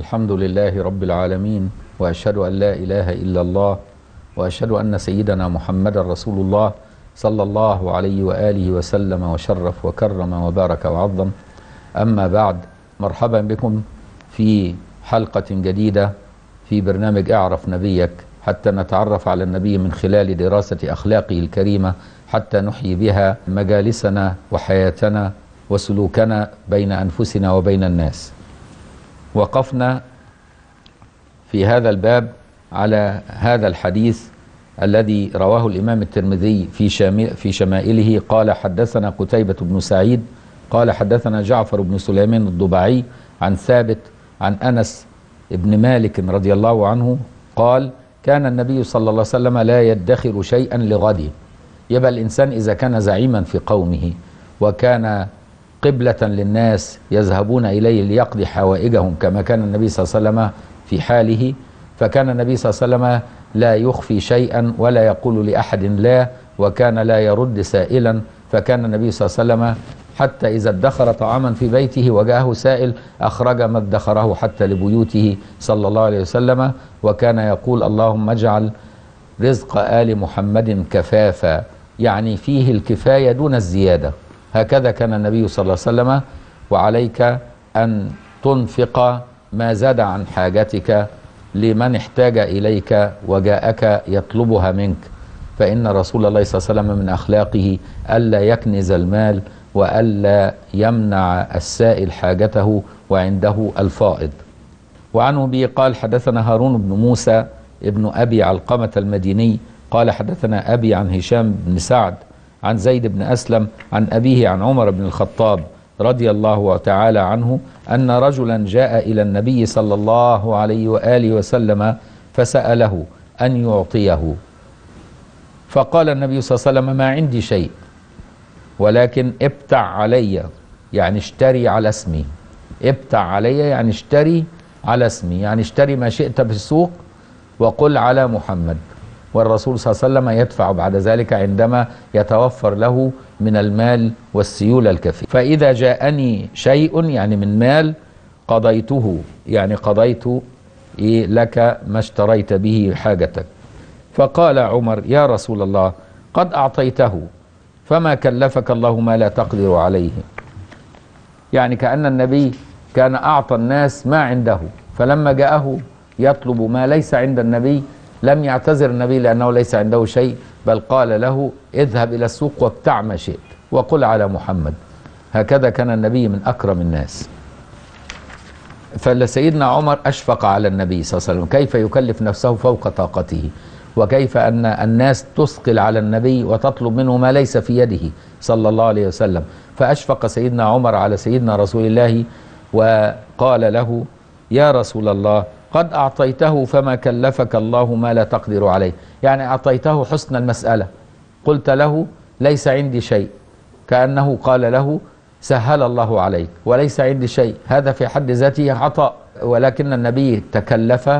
الحمد لله رب العالمين واشهد ان لا اله الا الله واشهد ان سيدنا محمدا رسول الله صلى الله عليه واله وسلم وشرف وكرم وبارك وعظم اما بعد مرحبا بكم في حلقه جديده في برنامج اعرف نبيك حتى نتعرف على النبي من خلال دراسه اخلاقه الكريمه حتى نحيي بها مجالسنا وحياتنا وسلوكنا بين انفسنا وبين الناس وقفنا في هذا الباب على هذا الحديث الذي رواه الإمام الترمذي في في شمائله قال حدثنا قتيبة بن سعيد قال حدثنا جعفر بن سليمان الضبعي عن ثابت عن أنس بن مالك رضي الله عنه قال كان النبي صلى الله عليه وسلم لا يدخر شيئا لغد يبقى الإنسان إذا كان زعيما في قومه وكان قبلة للناس يذهبون إليه ليقضي حوائجهم كما كان النبي صلى الله عليه وسلم في حاله فكان النبي صلى الله عليه وسلم لا يخفي شيئا ولا يقول لأحد لا وكان لا يرد سائلا فكان النبي صلى الله عليه وسلم حتى إذا ادخر طعاما في بيته وجاءه سائل أخرج ما ادخره حتى لبيوته صلى الله عليه وسلم وكان يقول اللهم اجعل رزق آل محمد كفافا يعني فيه الكفاية دون الزيادة هكذا كان النبي صلى الله عليه وسلم وعليك أن تنفق ما زاد عن حاجتك لمن احتاج إليك وجاءك يطلبها منك فإن رسول الله صلى الله عليه وسلم من أخلاقه ألا يكنز المال وألا يمنع السائل حاجته وعنده الفائض وعنه به قال حدثنا هارون بن موسى ابن أبي علقمة المديني قال حدثنا أبي عن هشام بن سعد عن زيد بن أسلم عن أبيه عن عمر بن الخطاب رضي الله تعالى عنه أن رجلا جاء إلى النبي صلى الله عليه وآله وسلم فسأله أن يعطيه فقال النبي صلى الله عليه وسلم ما عندي شيء ولكن ابتع علي يعني اشتري على اسمي ابتع علي يعني اشتري على اسمي يعني اشتري ما شئت في السوق وقل على محمد والرسول صلى الله عليه وسلم يدفع بعد ذلك عندما يتوفر له من المال والسيولة الكثير فإذا جاءني شيء يعني من مال قضيته يعني قضيت إيه لك ما اشتريت به حاجتك فقال عمر يا رسول الله قد أعطيته فما كلفك الله ما لا تقدر عليه يعني كأن النبي كان أعطى الناس ما عنده فلما جاءه يطلب ما ليس عند النبي لم يعتذر النبي لأنه ليس عنده شيء بل قال له اذهب إلى السوق وابتع ما شئت وقل على محمد هكذا كان النبي من أكرم الناس فسيدنا عمر أشفق على النبي صلى الله عليه وسلم كيف يكلف نفسه فوق طاقته وكيف أن الناس تثقل على النبي وتطلب منه ما ليس في يده صلى الله عليه وسلم فأشفق سيدنا عمر على سيدنا رسول الله وقال له يا رسول الله قد أعطيته فما كلفك الله ما لا تقدر عليه يعني أعطيته حسن المسألة قلت له ليس عندي شيء كأنه قال له سهل الله عليك وليس عندي شيء هذا في حد ذاته عطاء ولكن النبي تكلف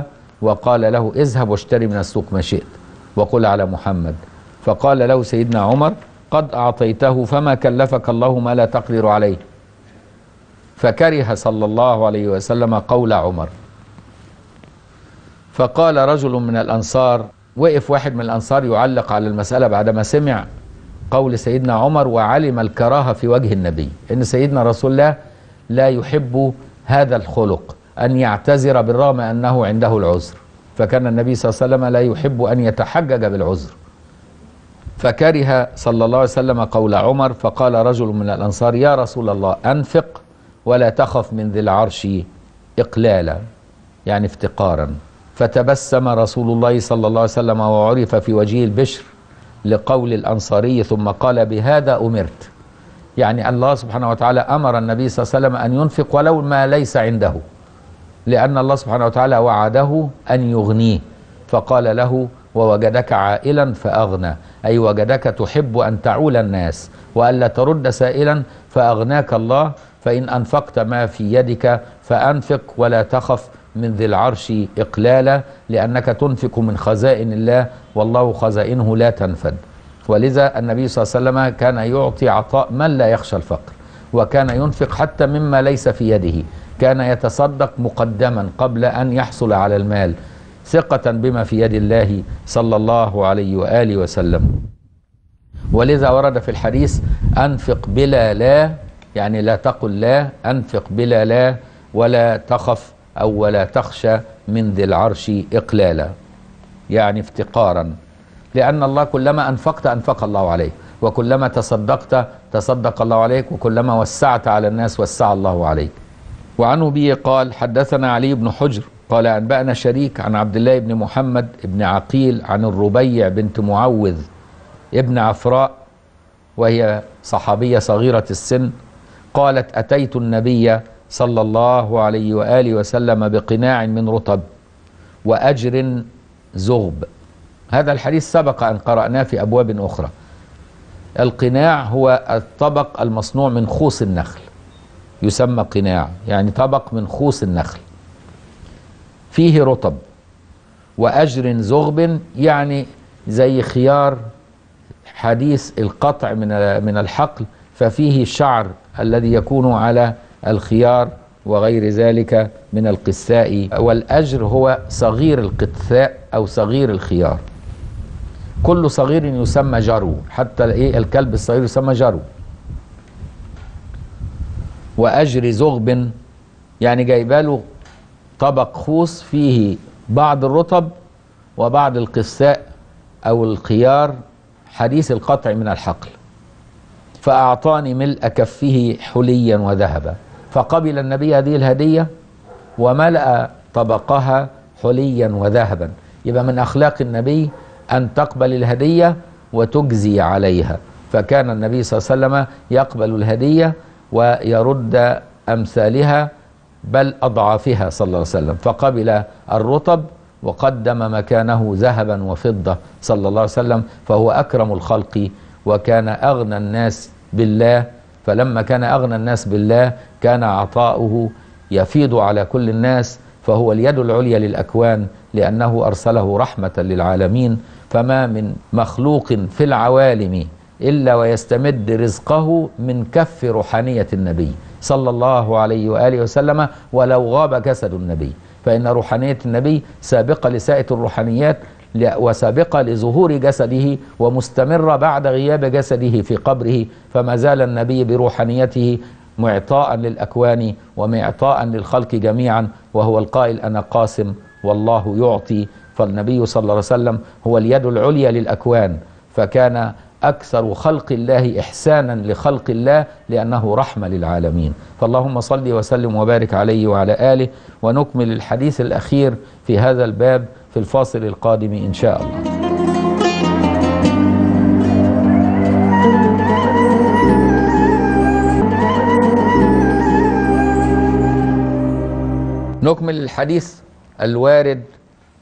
وقال له اذهب واشتري من السوق ما شئت وقل على محمد فقال له سيدنا عمر قد أعطيته فما كلفك الله ما لا تقدر عليه فكره صلى الله عليه وسلم قول عمر فقال رجل من الأنصار وقف واحد من الأنصار يعلق على المسألة بعدما سمع قول سيدنا عمر وعلم الكراهة في وجه النبي إن سيدنا رسول الله لا يحب هذا الخلق أن يعتذر بالرغم أنه عنده العذر فكان النبي صلى الله عليه وسلم لا يحب أن يتحجج بالعذر فكره صلى الله عليه وسلم قول عمر فقال رجل من الأنصار يا رسول الله أنفق ولا تخف من ذي العرش إقلالا يعني افتقارا فتبسم رسول الله صلى الله عليه وسلم وعرف في وجهه البشر لقول الأنصاري ثم قال بهذا أمرت يعني الله سبحانه وتعالى أمر النبي صلى الله عليه وسلم أن ينفق ولو ما ليس عنده لأن الله سبحانه وتعالى وعده أن يغنيه فقال له ووجدك عائلا فأغنى أي وجدك تحب أن تعول الناس وألا ترد سائلا فأغناك الله فإن أنفقت ما في يدك فأنفق ولا تخف من ذي العرش إقلالا لأنك تنفق من خزائن الله والله خزائنه لا تنفد ولذا النبي صلى الله عليه وسلم كان يعطي عطاء من لا يخشى الفقر وكان ينفق حتى مما ليس في يده كان يتصدق مقدما قبل أن يحصل على المال ثقة بما في يد الله صلى الله عليه وآله وسلم ولذا ورد في الحديث أنفق بلا لا يعني لا تقل لا أنفق بلا لا ولا تخف أو ولا تخشى من ذي العرش إقلالا يعني افتقارا لأن الله كلما أنفقت أنفق الله عليك وكلما تصدقت تصدق الله عليك وكلما وسعت على الناس وسع الله عليك وعن أبيه قال حدثنا علي بن حجر قال أنبأنا شريك عن عبد الله بن محمد بن عقيل عن الربيع بنت معوذ ابن عفراء وهي صحابية صغيرة السن قالت أتيت النبي صلى الله عليه واله وسلم بقناع من رطب واجر زغب هذا الحديث سبق ان قراناه في ابواب اخرى القناع هو الطبق المصنوع من خوص النخل يسمى قناع يعني طبق من خوص النخل فيه رطب واجر زغب يعني زي خيار حديث القطع من من الحقل ففيه الشعر الذي يكون على الخيار وغير ذلك من القساء والأجر هو صغير القثاء أو صغير الخيار كل صغير يسمى جرو حتى إيه الكلب الصغير يسمى جرو وأجر زغب يعني جايباله طبق خوص فيه بعض الرطب وبعض القساء أو الخيار حديث القطع من الحقل فأعطاني ملء كفه حليا وذهبا فقبل النبي هذه الهدية وملأ طبقها حليا وذهبا يبقى من أخلاق النبي أن تقبل الهدية وتجزي عليها فكان النبي صلى الله عليه وسلم يقبل الهدية ويرد أمثالها بل أضعافها صلى الله عليه وسلم فقبل الرطب وقدم مكانه ذهبا وفضة صلى الله عليه وسلم فهو أكرم الخلق وكان أغنى الناس بالله فلما كان أغنى الناس بالله كان عطاؤه يفيض على كل الناس فهو اليد العليا للأكوان لأنه أرسله رحمة للعالمين فما من مخلوق في العوالم إلا ويستمد رزقه من كف روحانية النبي صلى الله عليه وآله وسلم ولو غاب جسد النبي فإن روحانية النبي سابقة لسائة الروحانيات وسابقة لظهور جسده ومستمرة بعد غياب جسده في قبره فما زال النبي بروحانيته معطاء للأكوان ومعطاء للخلق جميعا وهو القائل أنا قاسم والله يعطي فالنبي صلى الله عليه وسلم هو اليد العليا للأكوان فكان أكثر خلق الله إحسانا لخلق الله لأنه رحمة للعالمين فاللهم صل وسلم وبارك عليه وعلى آله ونكمل الحديث الأخير في هذا الباب في الفاصل القادم إن شاء الله نكمل الحديث الوارد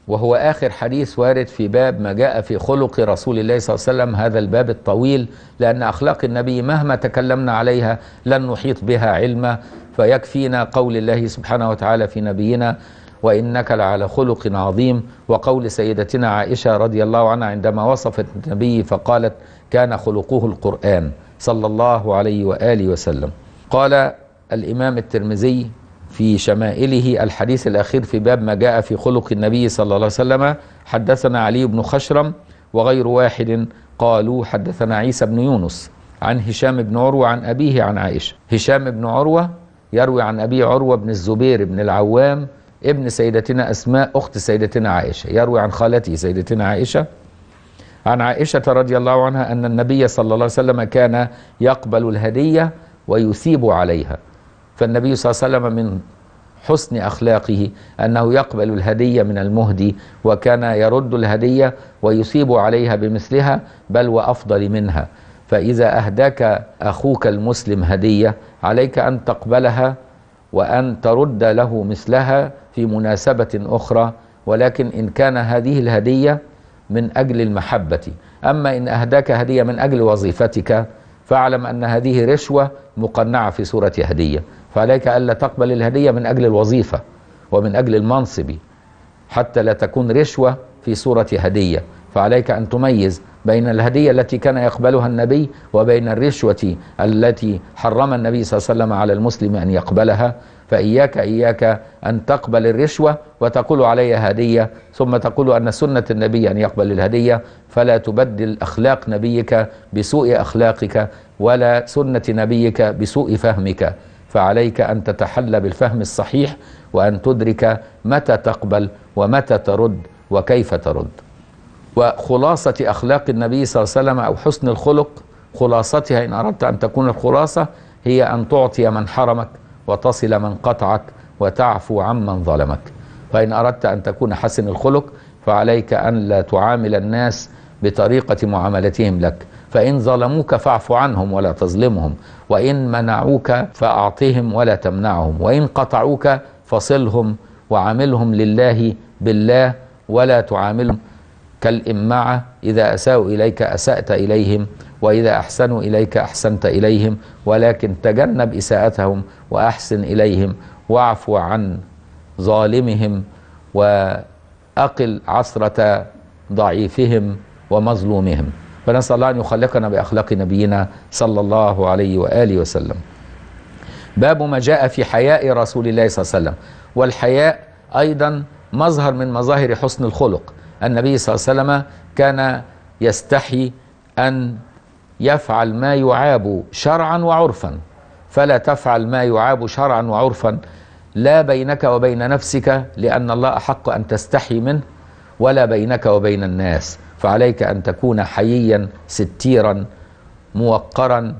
وهو آخر حديث وارد في باب ما جاء في خلق رسول الله صلى الله عليه وسلم هذا الباب الطويل لأن أخلاق النبي مهما تكلمنا عليها لن نحيط بها علما فيكفينا قول الله سبحانه وتعالى في نبينا وإنك لعلى خلق عظيم وقول سيدتنا عائشة رضي الله عنها عندما وصفت النبي فقالت كان خلقه القرآن صلى الله عليه وآله وسلم قال الإمام الترمذي في شمائله الحديث الأخير في باب ما جاء في خلق النبي صلى الله عليه وسلم حدثنا علي بن خشرم وغير واحد قالوا حدثنا عيسى بن يونس عن هشام بن عروة عن أبيه عن عائشة هشام بن عروة يروي عن أبي عروة بن الزبير بن العوام ابن سيدتنا أسماء أخت سيدتنا عائشة يروي عن خالته سيدتنا عائشة عن عائشة رضي الله عنها أن النبي صلى الله عليه وسلم كان يقبل الهدية ويثيب عليها فالنبي صلى الله عليه وسلم من حسن أخلاقه أنه يقبل الهدية من المهدي وكان يرد الهدية ويثيب عليها بمثلها بل وأفضل منها فإذا أهداك أخوك المسلم هدية عليك أن تقبلها وأن ترد له مثلها في مناسبة أخرى ولكن إن كان هذه الهدية من أجل المحبة أما إن أهداك هدية من أجل وظيفتك فاعلم أن هذه رشوة مقنعة في صورة هدية فعليك ألا تقبل الهدية من أجل الوظيفة ومن أجل المنصب حتى لا تكون رشوة في صورة هدية فعليك أن تميز بين الهدية التي كان يقبلها النبي وبين الرشوة التي حرم النبي صلى الله عليه وسلم على المسلم أن يقبلها فإياك إياك أن تقبل الرشوة وتقول علي هدية ثم تقول أن سنة النبي أن يقبل الهدية فلا تبدل أخلاق نبيك بسوء أخلاقك ولا سنة نبيك بسوء فهمك فعليك أن تتحلى بالفهم الصحيح وأن تدرك متى تقبل ومتى ترد وكيف ترد وخلاصة أخلاق النبي صلى الله عليه وسلم أو حسن الخلق خلاصتها إن أردت أن تكون الخلاصة هي أن تعطي من حرمك وتصل من قطعك وتعفو عمن ظلمك فإن أردت أن تكون حسن الخلق فعليك أن لا تعامل الناس بطريقة معاملتهم لك فإن ظلموك فاعف عنهم ولا تظلمهم وإن منعوك فأعطهم ولا تمنعهم وإن قطعوك فصلهم وعاملهم لله بالله ولا تعاملهم كالإمعة إذا أساءوا إليك أسأت إليهم وإذا أحسنوا إليك أحسنت إليهم ولكن تجنب إساءتهم وأحسن إليهم واعف عن ظالمهم وأقل عثرة ضعيفهم ومظلومهم فنسأل الله أن يخلقنا بأخلاق نبينا صلى الله عليه وآله وسلم باب ما جاء في حياء رسول الله صلى الله عليه وسلم والحياء أيضا مظهر من مظاهر حسن الخلق النبي صلى الله عليه وسلم كان يستحي أن يفعل ما يعاب شرعا وعرفا فلا تفعل ما يعاب شرعا وعرفا لا بينك وبين نفسك لأن الله أحق أن تستحي منه ولا بينك وبين الناس فعليك أن تكون حييا ستيرا موقرا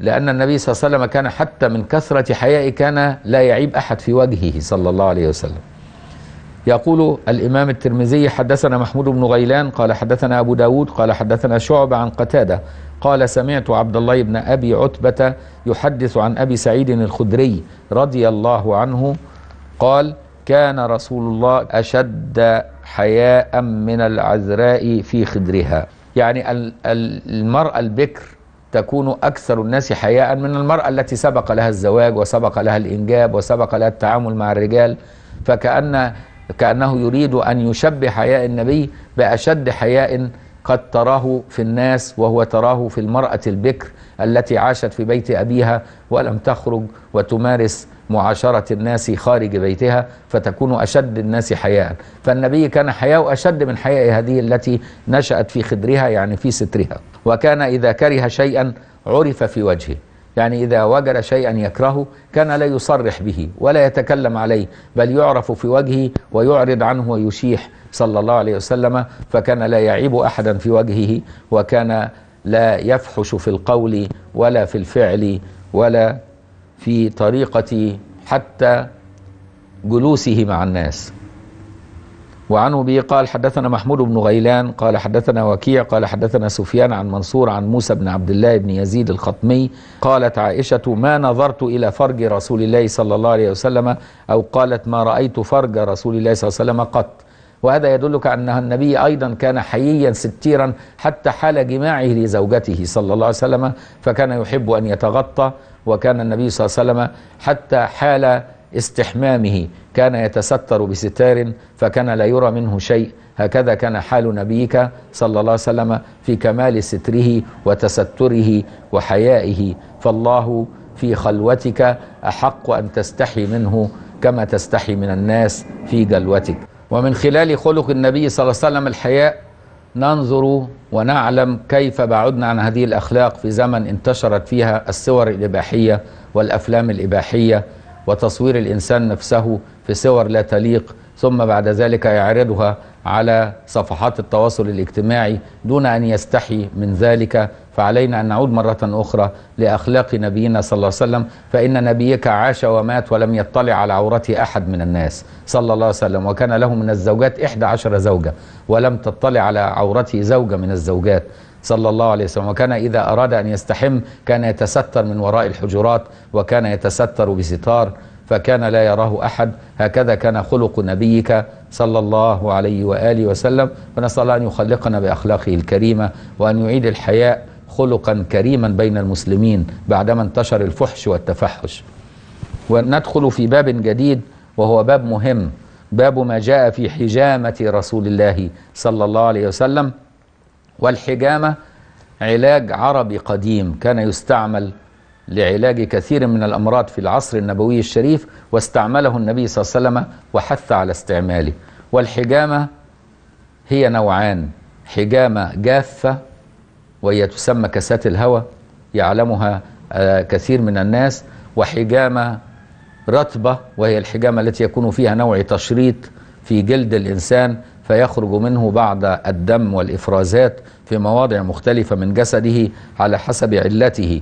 لأن النبي صلى الله عليه وسلم كان حتى من كثرة حيائه كان لا يعيب أحد في وجهه صلى الله عليه وسلم يقول الإمام الترمذي حدثنا محمود بن غيلان قال حدثنا أبو داود قال حدثنا شعب عن قتادة قال سمعت عبد الله بن أبي عتبة يحدث عن أبي سعيد الخدري رضي الله عنه قال كان رسول الله أشد حياء من العذراء في خدرها يعني المرأة البكر تكون أكثر الناس حياء من المرأة التي سبق لها الزواج وسبق لها الإنجاب وسبق لها التعامل مع الرجال فكأن كأنه يريد أن يشبه حياء النبي بأشد حياء قد تراه في الناس وهو تراه في المرأة البكر التي عاشت في بيت أبيها ولم تخرج وتمارس معاشرة الناس خارج بيتها فتكون أشد الناس حياء فالنبي كان حياء أشد من حياء هذه التي نشأت في خدرها يعني في سترها وكان إذا كره شيئا عرف في وجهه يعني إذا وجد شيئا يكرهه كان لا يصرح به ولا يتكلم عليه بل يعرف في وجهه ويعرض عنه ويشيح صلى الله عليه وسلم فكان لا يعيب أحدا في وجهه وكان لا يفحش في القول ولا في الفعل ولا في طريقة حتى جلوسه مع الناس وعنه به قال حدثنا محمود بن غيلان قال حدثنا وكيع قال حدثنا سفيان عن منصور عن موسى بن عبد الله بن يزيد الخطمي قالت عائشة ما نظرت إلى فرج رسول الله صلى الله عليه وسلم أو قالت ما رأيت فرج رسول الله صلى الله عليه وسلم قط وهذا يدلك أن النبي أيضا كان حييا ستيرا حتى حال جماعه لزوجته صلى الله عليه وسلم فكان يحب أن يتغطى وكان النبي صلى الله عليه وسلم حتى حال استحمامه كان يتستر بستار فكان لا يرى منه شيء هكذا كان حال نبيك صلى الله عليه وسلم في كمال ستره وتستره وحيائه فالله في خلوتك أحق أن تستحي منه كما تستحي من الناس في جلوتك ومن خلال خلق النبي صلى الله عليه وسلم الحياء ننظر ونعلم كيف بعدنا عن هذه الأخلاق في زمن انتشرت فيها الصور الإباحية والأفلام الإباحية وتصوير الإنسان نفسه في صور لا تليق ثم بعد ذلك يعرضها على صفحات التواصل الاجتماعي دون أن يستحي من ذلك فعلينا أن نعود مرة أخرى لأخلاق نبينا صلى الله عليه وسلم فإن نبيك عاش ومات ولم يطلع على عورة أحد من الناس صلى الله عليه وسلم وكان له من الزوجات إحدى عشر زوجة ولم تطلع على عورته زوجة من الزوجات صلى الله عليه وسلم وكان إذا أراد أن يستحم كان يتستر من وراء الحجرات وكان يتستر بستار فكان لا يراه أحد هكذا كان خلق نبيك صلى الله عليه وآله وسلم فنسأل الله أن يخلقنا بأخلاقه الكريمة وأن يعيد الحياء خلقا كريما بين المسلمين بعدما انتشر الفحش والتفحش وندخل في باب جديد وهو باب مهم باب ما جاء في حجامة رسول الله صلى الله عليه وسلم والحجامة علاج عربي قديم كان يستعمل لعلاج كثير من الأمراض في العصر النبوي الشريف واستعمله النبي صلى الله عليه وسلم وحث على استعماله والحجامة هي نوعان حجامة جافة وهي تسمى كاسات الهوى يعلمها آه، كثير من الناس وحجامة رطبة وهي الحجامة التي يكون فيها نوع تشريط في جلد الإنسان فيخرج منه بعد الدم والإفرازات في مواضع مختلفة من جسده على حسب علته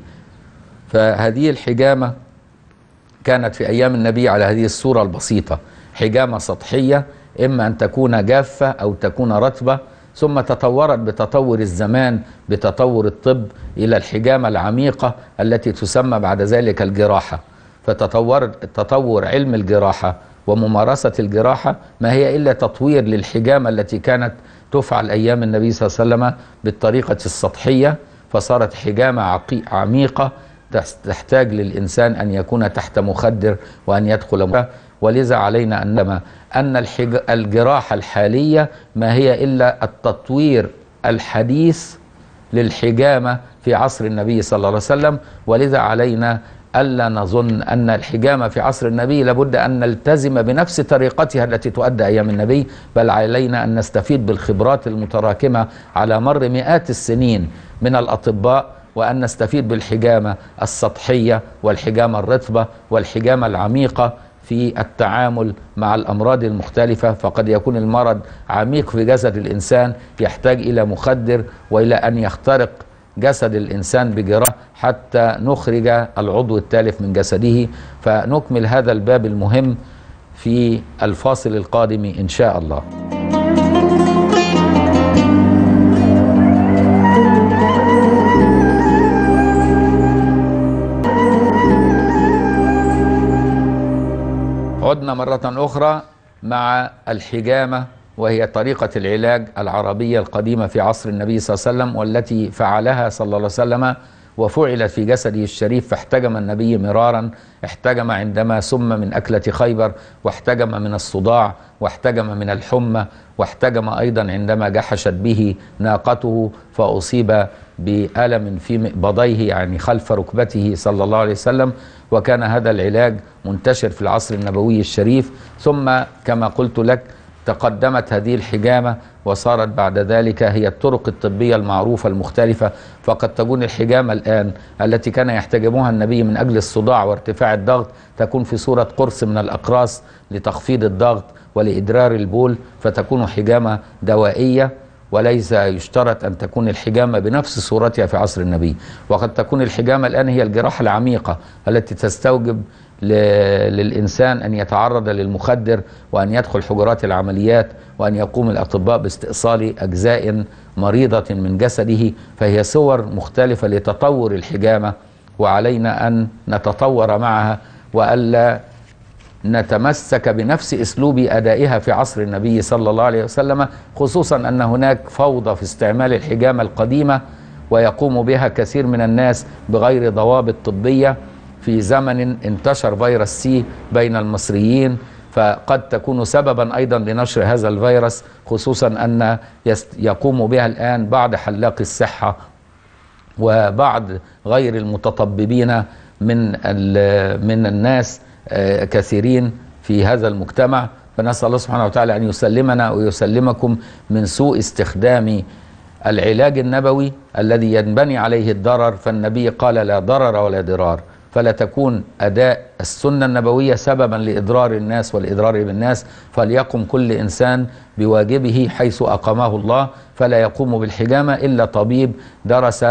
فهذه الحجامة كانت في أيام النبي على هذه الصورة البسيطة حجامة سطحية إما أن تكون جافة أو تكون رتبة ثم تطورت بتطور الزمان بتطور الطب إلى الحجامة العميقة التي تسمى بعد ذلك الجراحة فتطور تطور علم الجراحة وممارسة الجراحة ما هي إلا تطوير للحجامة التي كانت تفعل أيام النبي صلى الله عليه وسلم بالطريقة السطحية فصارت حجامة عميقة تحتاج للإنسان أن يكون تحت مخدر وأن يدخل مخدر ولذا علينا أن نعلم أن الجراحة الحالية ما هي إلا التطوير الحديث للحجامة في عصر النبي صلى الله عليه وسلم ولذا علينا ألا نظن أن الحجامة في عصر النبي لابد أن نلتزم بنفس طريقتها التي تؤدى أيام النبي بل علينا أن نستفيد بالخبرات المتراكمة على مر مئات السنين من الأطباء وأن نستفيد بالحجامة السطحية والحجامة الرطبة والحجامة العميقة في التعامل مع الأمراض المختلفة فقد يكون المرض عميق في جسد الإنسان يحتاج إلى مخدر وإلى أن يخترق جسد الإنسان بجراح حتى نخرج العضو التالف من جسده فنكمل هذا الباب المهم في الفاصل القادم إن شاء الله عدنا مرة أخرى مع الحجامة وهي طريقة العلاج العربية القديمة في عصر النبي صلى الله عليه وسلم والتي فعلها صلى الله عليه وسلم وفعلت في جسده الشريف فاحتجم النبي مرارا احتجم عندما سم من أكلة خيبر واحتجم من الصداع واحتجم من الحمى واحتجم أيضا عندما جحشت به ناقته فأصيب بألم في مقبضيه يعني خلف ركبته صلى الله عليه وسلم وكان هذا العلاج منتشر في العصر النبوي الشريف ثم كما قلت لك تقدمت هذه الحجامة وصارت بعد ذلك هي الطرق الطبية المعروفة المختلفة فقد تكون الحجامة الآن التي كان يحتجبها النبي من أجل الصداع وارتفاع الضغط تكون في صورة قرص من الأقراص لتخفيض الضغط ولإدرار البول فتكون حجامة دوائية وليس يشترط أن تكون الحجامة بنفس صورتها في عصر النبي وقد تكون الحجامة الآن هي الجراحة العميقة التي تستوجب للإنسان أن يتعرض للمخدر وأن يدخل حجرات العمليات وأن يقوم الأطباء باستئصال أجزاء مريضة من جسده فهي صور مختلفة لتطور الحجامة وعلينا أن نتطور معها وألا نتمسك بنفس اسلوب ادائها في عصر النبي صلى الله عليه وسلم خصوصا ان هناك فوضى في استعمال الحجامه القديمه ويقوم بها كثير من الناس بغير ضوابط طبيه في زمن انتشر فيروس سي بين المصريين فقد تكون سببا أيضا لنشر هذا الفيروس خصوصا أن يقوم بها الآن بعض حلاقي الصحة وبعض غير المتطببين من من الناس آه، كثيرين في هذا المجتمع فنسأل الله سبحانه وتعالى أن يسلمنا ويسلمكم من سوء استخدام العلاج النبوي الذي ينبني عليه الضرر فالنبي قال لا ضرر ولا ضرار فلا تكون أداء السنة النبوية سببا لإضرار الناس والإضرار بالناس فليقم كل إنسان بواجبه حيث أقامه الله فلا يقوم بالحجامة إلا طبيب درس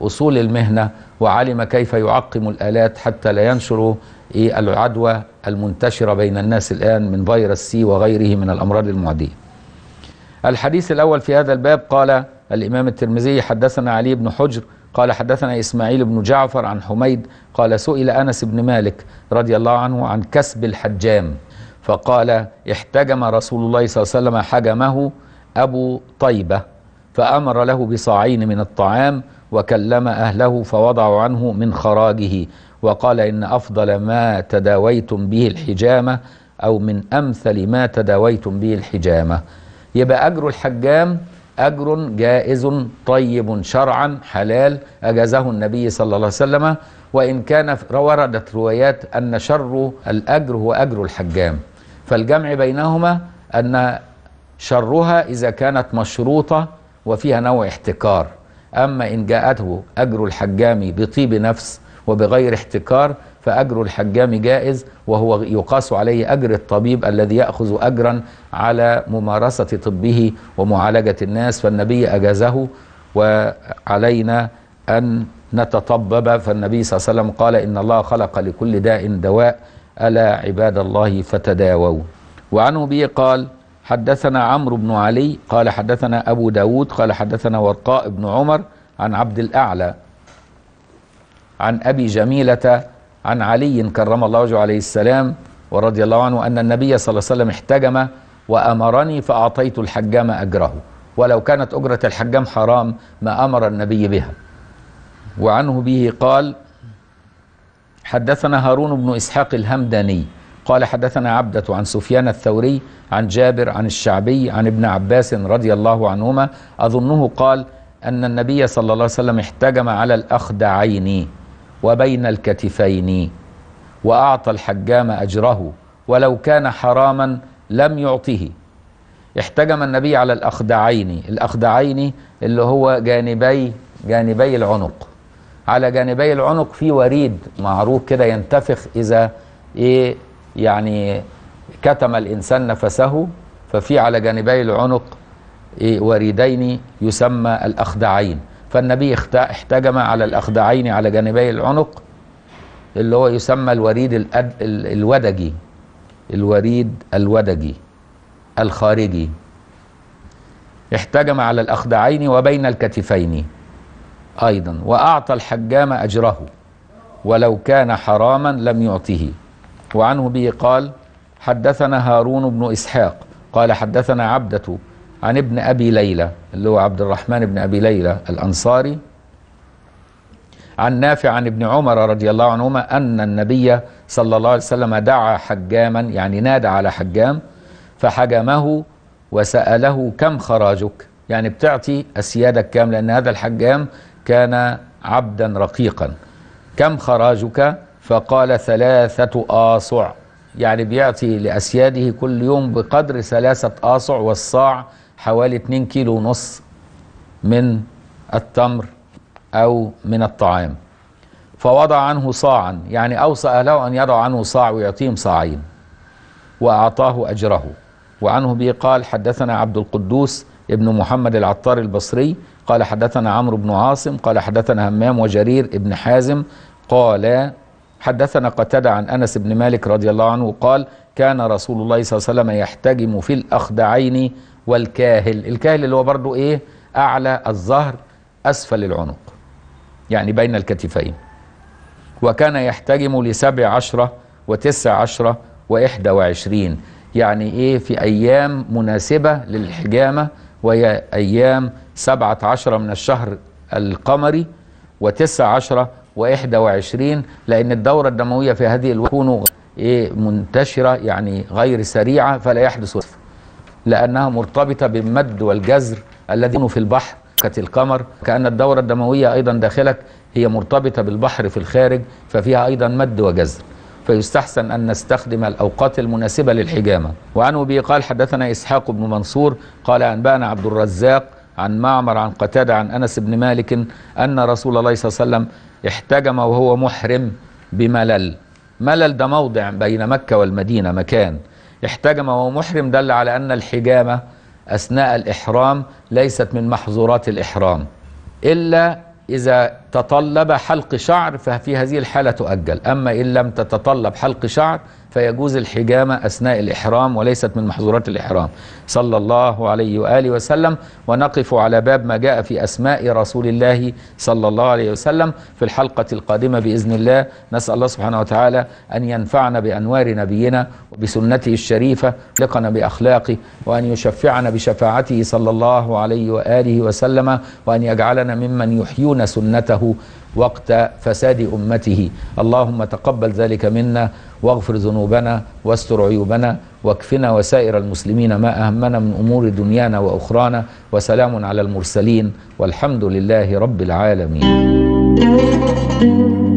أصول المهنة وعلم كيف يعقم الآلات حتى لا ينشروا العدوى المنتشرة بين الناس الآن من فيروس سي وغيره من الأمراض المعدية الحديث الأول في هذا الباب قال الإمام الترمذي حدثنا علي بن حجر قال حدثنا إسماعيل بن جعفر عن حميد قال سئل أنس بن مالك رضي الله عنه عن كسب الحجام فقال احتجم رسول الله صلى الله عليه وسلم حجمه أبو طيبة فأمر له بصاعين من الطعام وكلم أهله فوضعوا عنه من خراجه وقال إن أفضل ما تداويتم به الحجامة أو من أمثل ما تداويتم به الحجامة يبقى أجر الحجام أجر جائز طيب شرعا حلال أجازه النبي صلى الله عليه وسلم وإن كان وردت روايات أن شر الأجر هو أجر الحجام فالجمع بينهما أن شرها إذا كانت مشروطة وفيها نوع احتكار أما إن جاءته أجر الحجام بطيب نفس وبغير احتكار فأجر الحجام جائز وهو يقاس عليه أجر الطبيب الذي يأخذ أجرا على ممارسة طبه ومعالجة الناس فالنبي أجازه وعلينا أن نتطبب فالنبي صلى الله عليه وسلم قال إن الله خلق لكل داء دواء ألا عباد الله فتداووا وعنه به قال حدثنا عمرو بن علي قال حدثنا أبو داود قال حدثنا ورقاء بن عمر عن عبد الأعلى عن أبي جميلة عن علي كرم الله وجهه عليه السلام ورضي الله عنه أن النبي صلى الله عليه وسلم احتجم وأمرني فأعطيت الحجام أجره ولو كانت أجرة الحجام حرام ما أمر النبي بها وعنه به قال حدثنا هارون بن إسحاق الهمداني قال حدثنا عبدة عن سفيان الثوري عن جابر عن الشعبي عن ابن عباس رضي الله عنهما أظنه قال أن النبي صلى الله عليه وسلم احتجم على الأخدعين وبين الكتفين وأعطى الحجام أجره ولو كان حراما لم يعطه احتجم النبي على الأخدعين الأخدعين اللي هو جانبي جانبي العنق على جانبي العنق في وريد معروف كده ينتفخ إذا إيه يعني كتم الإنسان نفسه ففي على جانبي العنق إيه وريدين يسمى الأخدعين فالنبي احتجم على الأخدعين على جانبي العنق اللي هو يسمى الوريد الأد... الودجي الوريد الودجي الخارجي احتجم على الأخدعين وبين الكتفين أيضا وأعطى الحجام أجره ولو كان حراما لم يعطه وعنه به قال حدثنا هارون بن إسحاق قال حدثنا عبدة عن ابن أبي ليلى اللي هو عبد الرحمن بن أبي ليلى الأنصاري عن نافع عن ابن عمر رضي الله عنهما أن النبي صلى الله عليه وسلم دعا حجاما يعني نادى على حجام فحجمه وسأله كم خراجك يعني بتعطي أسيادك كام لأن هذا الحجام كان عبدا رقيقا كم خراجك فقال ثلاثة آصع يعني بيعطي لأسياده كل يوم بقدر ثلاثة آصع والصاع حوالي 2 كيلو ونص من التمر أو من الطعام فوضع عنه صاعا يعني أوصى أهله أن يضع عنه صاع ويعطيهم صاعين وأعطاه أجره وعنه به قال حدثنا عبد القدوس ابن محمد العطار البصري قال حدثنا عمرو بن عاصم قال حدثنا همام وجرير ابن حازم قال حدثنا قتادة عن أنس بن مالك رضي الله عنه قال كان رسول الله صلى الله عليه وسلم يحتجم في الأخدعين والكاهل الكاهل اللي هو برضو ايه اعلى الظهر اسفل العنق يعني بين الكتفين وكان يحتجم لسبع عشرة وتسع عشرة وإحدى وعشرين يعني إيه في أيام مناسبة للحجامة وهي أيام سبعة عشرة من الشهر القمري وتسع عشرة وإحدى وعشرين لأن الدورة الدموية في هذه الوقت تكون إيه منتشرة يعني غير سريعة فلا يحدث وصف لأنها مرتبطة بالمد والجزر الذي في البحر القمر كأن الدورة الدموية أيضا داخلك هي مرتبطة بالبحر في الخارج ففيها أيضا مد وجزر فيستحسن أن نستخدم الأوقات المناسبة للحجامة وعن أبي قال حدثنا إسحاق بن منصور قال أنبأنا عبد الرزاق عن معمر عن قتادة عن أنس بن مالك أن رسول الله صلى الله عليه وسلم احتجم وهو محرم بملل ملل ده موضع بين مكة والمدينة مكان احتجم وهو محرم دل على أن الحجامة أثناء الإحرام ليست من محظورات الإحرام إلا إذا تطلب حلق شعر ففي هذه الحالة تؤجل أما إن لم تتطلب حلق شعر فيجوز الحجامة أثناء الإحرام وليست من محظورات الإحرام صلى الله عليه وآله وسلم ونقف على باب ما جاء في أسماء رسول الله صلى الله عليه وسلم في الحلقة القادمة بإذن الله نسأل الله سبحانه وتعالى أن ينفعنا بأنوار نبينا وبسنته الشريفة لقنا بأخلاقه وأن يشفعنا بشفاعته صلى الله عليه وآله وسلم وأن يجعلنا ممن يحيون سنته وقت فساد أمته اللهم تقبل ذلك منا واغفر ذنوبنا واستر عيوبنا واكفنا وسائر المسلمين ما أهمنا من أمور دنيانا وأخرانا وسلام على المرسلين والحمد لله رب العالمين